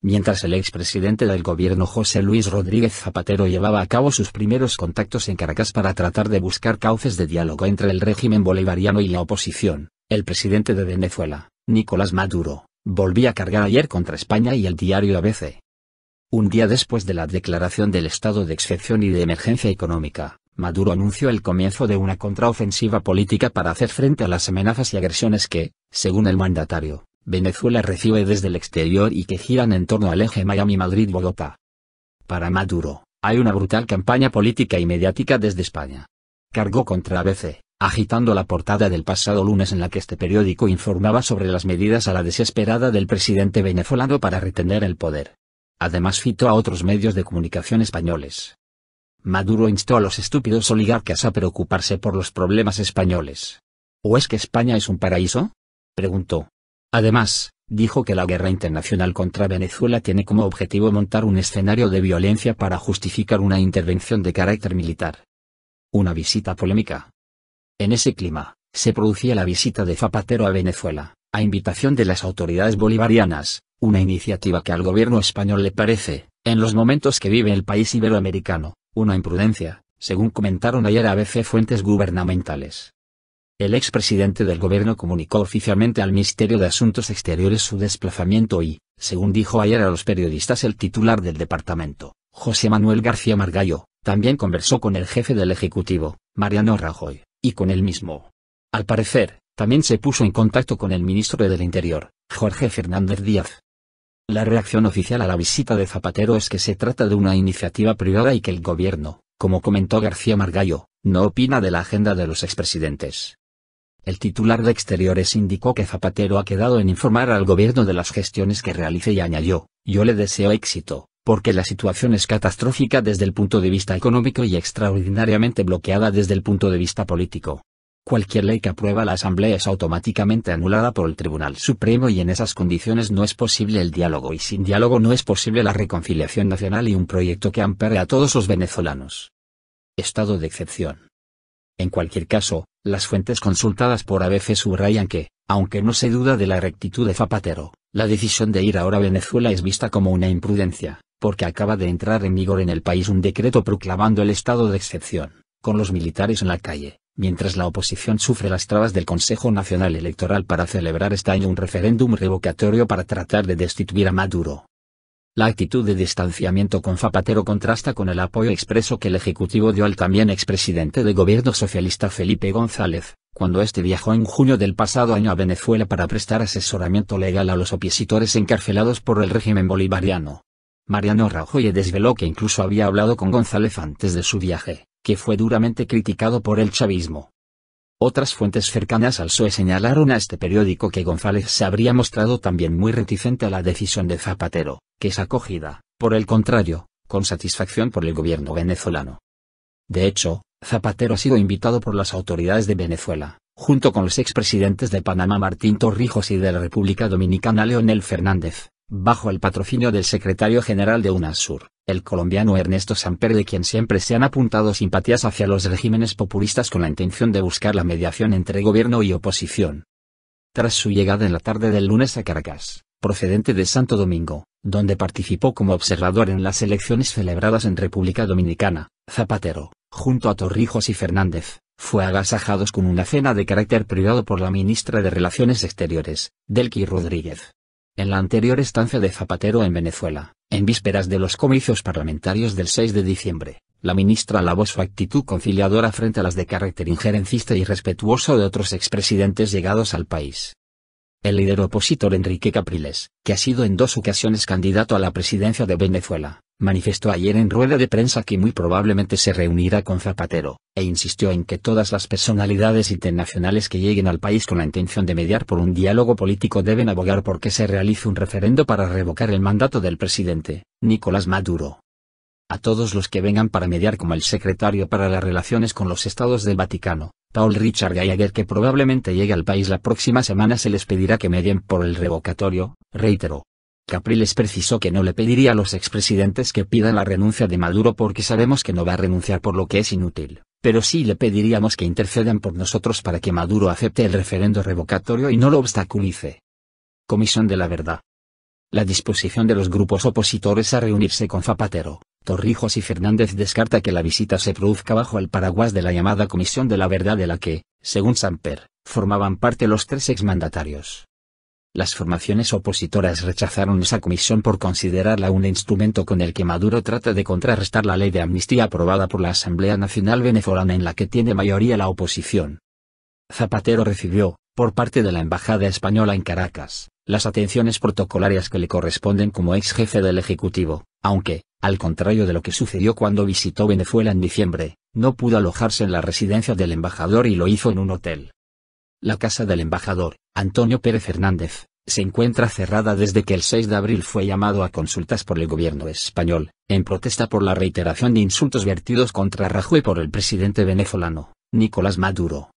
Mientras el expresidente del gobierno José Luis Rodríguez Zapatero llevaba a cabo sus primeros contactos en Caracas para tratar de buscar cauces de diálogo entre el régimen bolivariano y la oposición, el presidente de Venezuela, Nicolás Maduro, volvía a cargar ayer contra España y el diario ABC. Un día después de la declaración del estado de excepción y de emergencia económica, Maduro anunció el comienzo de una contraofensiva política para hacer frente a las amenazas y agresiones que, según el mandatario, Venezuela recibe desde el exterior y que giran en torno al eje Miami-Madrid-Bogotá. Para Maduro, hay una brutal campaña política y mediática desde España. Cargó contra ABC, agitando la portada del pasado lunes en la que este periódico informaba sobre las medidas a la desesperada del presidente venezolano para retener el poder. Además citó a otros medios de comunicación españoles. Maduro instó a los estúpidos oligarcas a preocuparse por los problemas españoles. ¿O es que España es un paraíso? preguntó. Además, dijo que la guerra internacional contra Venezuela tiene como objetivo montar un escenario de violencia para justificar una intervención de carácter militar. Una visita polémica. En ese clima, se producía la visita de Zapatero a Venezuela, a invitación de las autoridades bolivarianas, una iniciativa que al gobierno español le parece, en los momentos que vive el país iberoamericano, una imprudencia, según comentaron ayer a veces fuentes gubernamentales. El expresidente del gobierno comunicó oficialmente al Ministerio de Asuntos Exteriores su desplazamiento y, según dijo ayer a los periodistas el titular del departamento, José Manuel García Margallo, también conversó con el jefe del Ejecutivo, Mariano Rajoy, y con él mismo. Al parecer, también se puso en contacto con el ministro del Interior, Jorge Fernández Díaz. La reacción oficial a la visita de Zapatero es que se trata de una iniciativa privada y que el gobierno, como comentó García Margallo, no opina de la agenda de los expresidentes. El titular de Exteriores indicó que Zapatero ha quedado en informar al gobierno de las gestiones que realice y añadió, yo le deseo éxito, porque la situación es catastrófica desde el punto de vista económico y extraordinariamente bloqueada desde el punto de vista político. Cualquier ley que aprueba la Asamblea es automáticamente anulada por el Tribunal Supremo y en esas condiciones no es posible el diálogo y sin diálogo no es posible la reconciliación nacional y un proyecto que ampare a todos los venezolanos. Estado de excepción. En cualquier caso, las fuentes consultadas por ABC subrayan que, aunque no se duda de la rectitud de Zapatero, la decisión de ir ahora a Venezuela es vista como una imprudencia, porque acaba de entrar en vigor en el país un decreto proclamando el estado de excepción, con los militares en la calle, mientras la oposición sufre las trabas del Consejo Nacional Electoral para celebrar este año un referéndum revocatorio para tratar de destituir a Maduro. La actitud de distanciamiento con Zapatero contrasta con el apoyo expreso que el Ejecutivo dio al también expresidente de gobierno socialista Felipe González, cuando este viajó en junio del pasado año a Venezuela para prestar asesoramiento legal a los opositores encarcelados por el régimen bolivariano. Mariano Rajoy desveló que incluso había hablado con González antes de su viaje, que fue duramente criticado por el chavismo. Otras fuentes cercanas al PSOE señalaron a este periódico que González se habría mostrado también muy reticente a la decisión de Zapatero, que es acogida, por el contrario, con satisfacción por el gobierno venezolano. De hecho, Zapatero ha sido invitado por las autoridades de Venezuela, junto con los expresidentes de Panamá Martín Torrijos y de la República Dominicana Leonel Fernández, bajo el patrocinio del secretario general de UNASUR, el colombiano Ernesto Samper de quien siempre se han apuntado simpatías hacia los regímenes populistas con la intención de buscar la mediación entre gobierno y oposición. Tras su llegada en la tarde del lunes a Caracas, procedente de Santo Domingo, donde participó como observador en las elecciones celebradas en República Dominicana, Zapatero, junto a Torrijos y Fernández, fue agasajados con una cena de carácter privado por la ministra de Relaciones Exteriores, Delqui Rodríguez. En la anterior estancia de Zapatero en Venezuela, en vísperas de los comicios parlamentarios del 6 de diciembre, la ministra alabó su actitud conciliadora frente a las de carácter injerencista y respetuoso de otros expresidentes llegados al país. El líder opositor Enrique Capriles, que ha sido en dos ocasiones candidato a la presidencia de Venezuela, manifestó ayer en rueda de prensa que muy probablemente se reunirá con Zapatero, e insistió en que todas las personalidades internacionales que lleguen al país con la intención de mediar por un diálogo político deben abogar por que se realice un referendo para revocar el mandato del presidente, Nicolás Maduro. A todos los que vengan para mediar como el secretario para las relaciones con los estados del Vaticano, Paul Richard Gallagher que probablemente llegue al país la próxima semana se les pedirá que medien por el revocatorio, reiteró. Capriles precisó que no le pediría a los expresidentes que pidan la renuncia de Maduro porque sabemos que no va a renunciar por lo que es inútil, pero sí le pediríamos que intercedan por nosotros para que Maduro acepte el referendo revocatorio y no lo obstaculice. Comisión de la Verdad. La disposición de los grupos opositores a reunirse con Zapatero, Torrijos y Fernández descarta que la visita se produzca bajo el paraguas de la llamada Comisión de la Verdad de la que, según Samper, formaban parte los tres exmandatarios. Las formaciones opositoras rechazaron esa comisión por considerarla un instrumento con el que Maduro trata de contrarrestar la ley de amnistía aprobada por la Asamblea Nacional Venezolana en la que tiene mayoría la oposición. Zapatero recibió, por parte de la Embajada Española en Caracas, las atenciones protocolarias que le corresponden como ex jefe del Ejecutivo, aunque, al contrario de lo que sucedió cuando visitó Venezuela en diciembre, no pudo alojarse en la residencia del embajador y lo hizo en un hotel. La casa del embajador, Antonio Pérez Fernández se encuentra cerrada desde que el 6 de abril fue llamado a consultas por el gobierno español, en protesta por la reiteración de insultos vertidos contra Rajoy por el presidente venezolano, Nicolás Maduro.